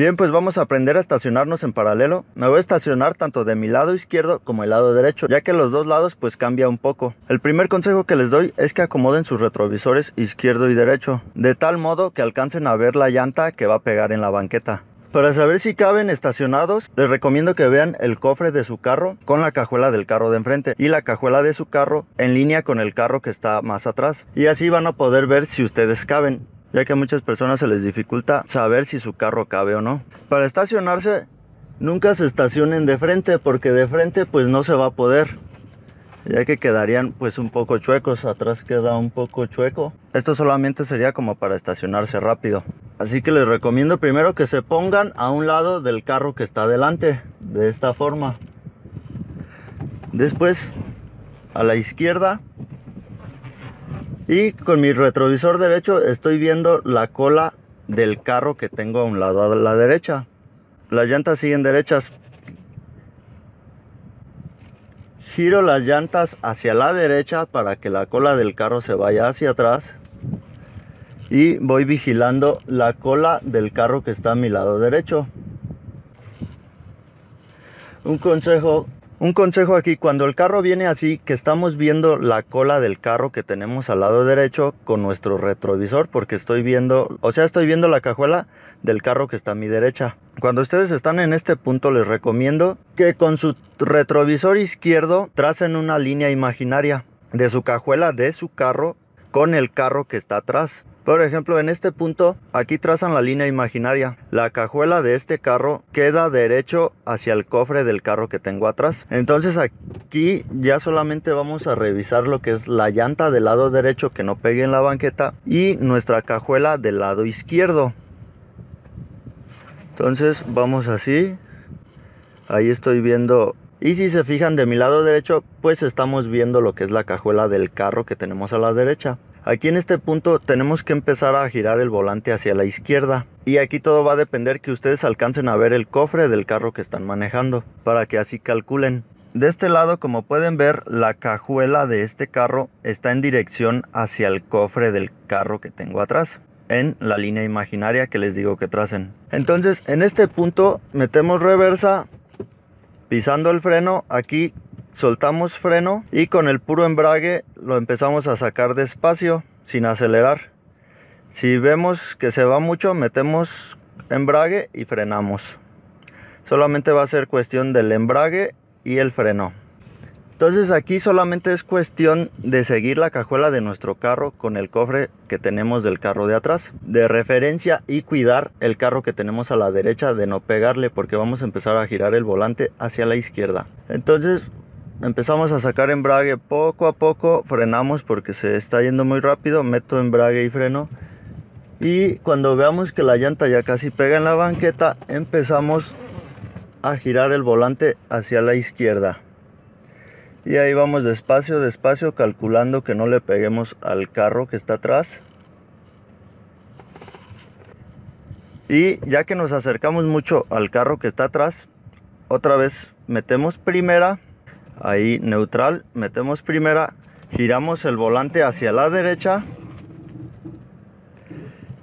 Bien, pues vamos a aprender a estacionarnos en paralelo. Me voy a estacionar tanto de mi lado izquierdo como el lado derecho, ya que los dos lados pues cambia un poco. El primer consejo que les doy es que acomoden sus retrovisores izquierdo y derecho, de tal modo que alcancen a ver la llanta que va a pegar en la banqueta. Para saber si caben estacionados, les recomiendo que vean el cofre de su carro con la cajuela del carro de enfrente y la cajuela de su carro en línea con el carro que está más atrás. Y así van a poder ver si ustedes caben ya que a muchas personas se les dificulta saber si su carro cabe o no. Para estacionarse, nunca se estacionen de frente, porque de frente pues no se va a poder, ya que quedarían pues un poco chuecos, atrás queda un poco chueco. Esto solamente sería como para estacionarse rápido. Así que les recomiendo primero que se pongan a un lado del carro que está delante, de esta forma. Después, a la izquierda, y con mi retrovisor derecho estoy viendo la cola del carro que tengo a un lado a la derecha. Las llantas siguen derechas. Giro las llantas hacia la derecha para que la cola del carro se vaya hacia atrás. Y voy vigilando la cola del carro que está a mi lado derecho. Un consejo un consejo aquí, cuando el carro viene así, que estamos viendo la cola del carro que tenemos al lado derecho con nuestro retrovisor, porque estoy viendo, o sea, estoy viendo la cajuela del carro que está a mi derecha. Cuando ustedes están en este punto les recomiendo que con su retrovisor izquierdo tracen una línea imaginaria de su cajuela de su carro con el carro que está atrás. Por ejemplo, en este punto, aquí trazan la línea imaginaria. La cajuela de este carro queda derecho hacia el cofre del carro que tengo atrás. Entonces aquí ya solamente vamos a revisar lo que es la llanta del lado derecho que no pegue en la banqueta y nuestra cajuela del lado izquierdo. Entonces vamos así. Ahí estoy viendo y si se fijan de mi lado derecho, pues estamos viendo lo que es la cajuela del carro que tenemos a la derecha. Aquí en este punto tenemos que empezar a girar el volante hacia la izquierda y aquí todo va a depender que ustedes alcancen a ver el cofre del carro que están manejando para que así calculen. De este lado como pueden ver la cajuela de este carro está en dirección hacia el cofre del carro que tengo atrás en la línea imaginaria que les digo que tracen. Entonces en este punto metemos reversa pisando el freno aquí soltamos freno y con el puro embrague lo empezamos a sacar despacio sin acelerar. Si vemos que se va mucho, metemos embrague y frenamos. Solamente va a ser cuestión del embrague y el freno. Entonces aquí solamente es cuestión de seguir la cajuela de nuestro carro con el cofre que tenemos del carro de atrás de referencia y cuidar el carro que tenemos a la derecha de no pegarle porque vamos a empezar a girar el volante hacia la izquierda. Entonces empezamos a sacar embrague poco a poco, frenamos porque se está yendo muy rápido, meto embrague y freno. Y cuando veamos que la llanta ya casi pega en la banqueta, empezamos a girar el volante hacia la izquierda. Y ahí vamos despacio, despacio, calculando que no le peguemos al carro que está atrás. Y ya que nos acercamos mucho al carro que está atrás, otra vez metemos primera ahí neutral, metemos primera, giramos el volante hacia la derecha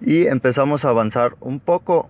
y empezamos a avanzar un poco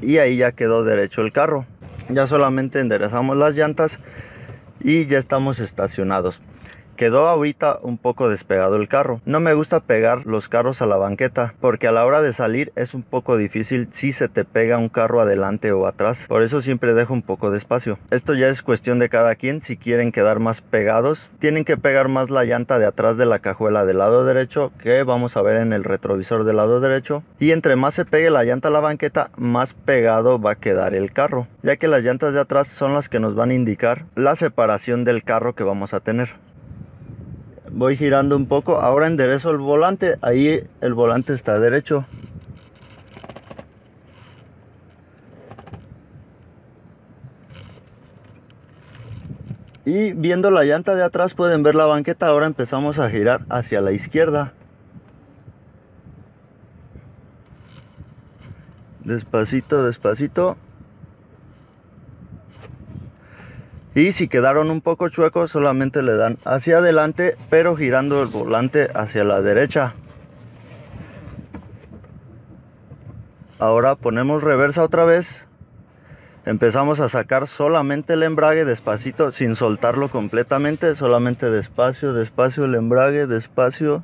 y ahí ya quedó derecho el carro. Ya solamente enderezamos las llantas y ya estamos estacionados. Quedó ahorita un poco despegado el carro. No me gusta pegar los carros a la banqueta porque a la hora de salir es un poco difícil si se te pega un carro adelante o atrás. Por eso siempre dejo un poco de espacio. Esto ya es cuestión de cada quien. Si quieren quedar más pegados, tienen que pegar más la llanta de atrás de la cajuela del lado derecho que vamos a ver en el retrovisor del lado derecho. Y entre más se pegue la llanta a la banqueta, más pegado va a quedar el carro. Ya que las llantas de atrás son las que nos van a indicar la separación del carro que vamos a tener voy girando un poco, ahora enderezo el volante, ahí el volante está derecho. Y viendo la llanta de atrás pueden ver la banqueta, ahora empezamos a girar hacia la izquierda. Despacito, despacito. Y si quedaron un poco chuecos, solamente le dan hacia adelante, pero girando el volante hacia la derecha. Ahora ponemos reversa otra vez. Empezamos a sacar solamente el embrague despacito, sin soltarlo completamente, solamente despacio, despacio el embrague, despacio,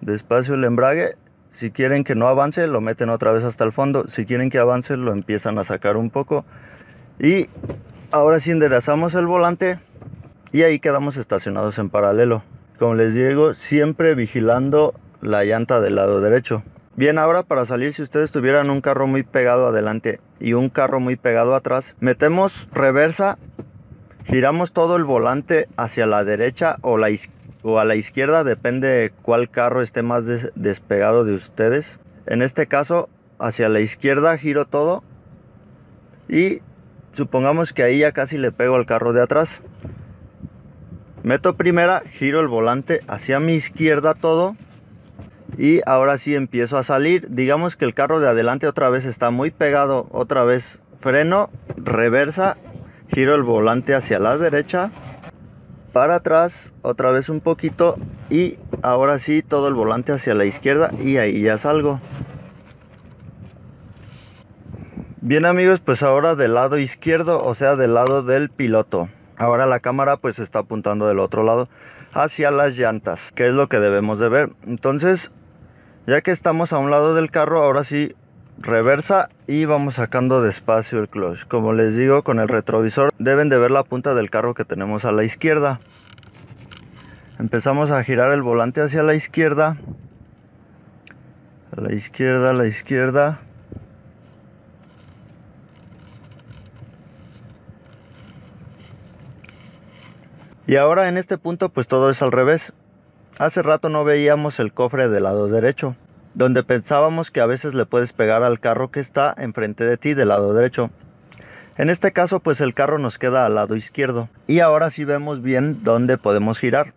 despacio el embrague. Si quieren que no avance, lo meten otra vez hasta el fondo. Si quieren que avance, lo empiezan a sacar un poco. Y Ahora sí enderezamos el volante y ahí quedamos estacionados en paralelo. Como les digo, siempre vigilando la llanta del lado derecho. Bien, ahora para salir, si ustedes tuvieran un carro muy pegado adelante y un carro muy pegado atrás, metemos reversa, giramos todo el volante hacia la derecha o, la a la izquierda, depende cuál carro esté más despegado de ustedes. En este caso, hacia la izquierda giro todo y Supongamos que ahí ya casi le pego al carro de atrás. Meto primera, giro el volante hacia mi izquierda todo. Y ahora sí empiezo a salir. Digamos que el carro de adelante otra vez está muy pegado. Otra vez freno, reversa, giro el volante hacia la derecha. Para atrás, otra vez un poquito. Y ahora sí todo el volante hacia la izquierda y ahí ya salgo. Bien amigos, pues ahora del lado izquierdo, o sea del lado del piloto. Ahora la cámara pues está apuntando del otro lado hacia las llantas, que es lo que debemos de ver. Entonces, ya que estamos a un lado del carro, ahora sí reversa y vamos sacando despacio el clutch. Como les digo, con el retrovisor deben de ver la punta del carro que tenemos a la izquierda. Empezamos a girar el volante hacia la izquierda. A la izquierda, a la izquierda Y ahora en este punto pues todo es al revés. Hace rato no veíamos el cofre del lado derecho, donde pensábamos que a veces le puedes pegar al carro que está enfrente de ti del lado derecho. En este caso pues el carro nos queda al lado izquierdo y ahora sí vemos bien dónde podemos girar.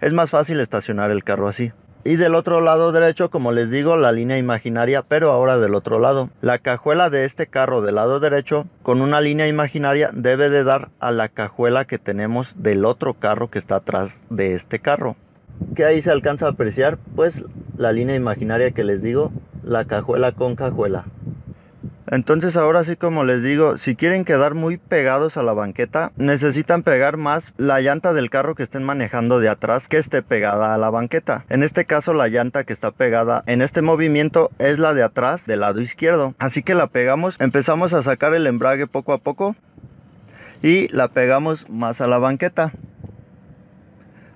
Es más fácil estacionar el carro así y del otro lado derecho como les digo la línea imaginaria pero ahora del otro lado la cajuela de este carro del lado derecho con una línea imaginaria debe de dar a la cajuela que tenemos del otro carro que está atrás de este carro ¿Qué ahí se alcanza a apreciar pues la línea imaginaria que les digo la cajuela con cajuela entonces ahora sí como les digo, si quieren quedar muy pegados a la banqueta, necesitan pegar más la llanta del carro que estén manejando de atrás que esté pegada a la banqueta. En este caso la llanta que está pegada en este movimiento es la de atrás del lado izquierdo. Así que la pegamos, empezamos a sacar el embrague poco a poco y la pegamos más a la banqueta.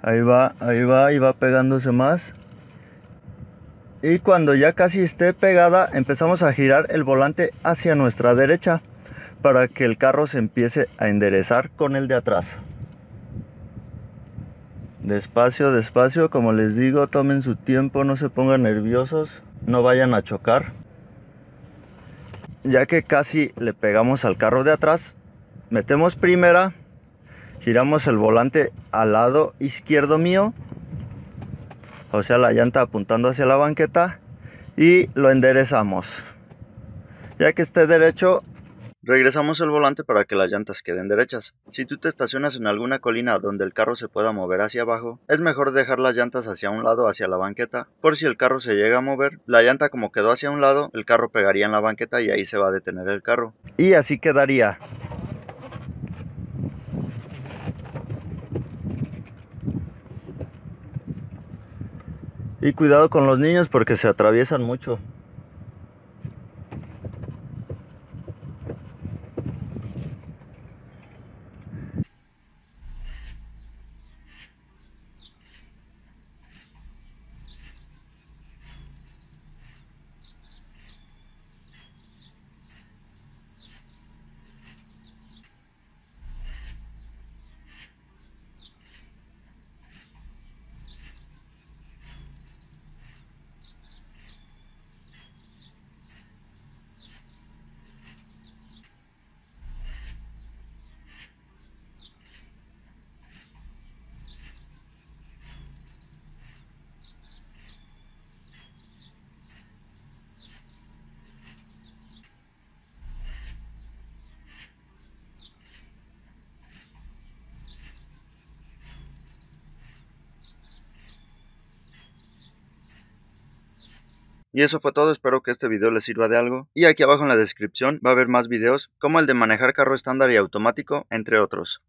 Ahí va, ahí va, y va pegándose más y cuando ya casi esté pegada empezamos a girar el volante hacia nuestra derecha para que el carro se empiece a enderezar con el de atrás. Despacio, despacio, como les digo, tomen su tiempo, no se pongan nerviosos, no vayan a chocar. Ya que casi le pegamos al carro de atrás, metemos primera, giramos el volante al lado izquierdo mío o sea la llanta apuntando hacia la banqueta y lo enderezamos ya que esté derecho regresamos el volante para que las llantas queden derechas si tú te estacionas en alguna colina donde el carro se pueda mover hacia abajo es mejor dejar las llantas hacia un lado hacia la banqueta por si el carro se llega a mover la llanta como quedó hacia un lado el carro pegaría en la banqueta y ahí se va a detener el carro y así quedaría Y cuidado con los niños porque se atraviesan mucho. Y eso fue todo, espero que este video les sirva de algo. Y aquí abajo en la descripción va a haber más videos como el de manejar carro estándar y automático, entre otros.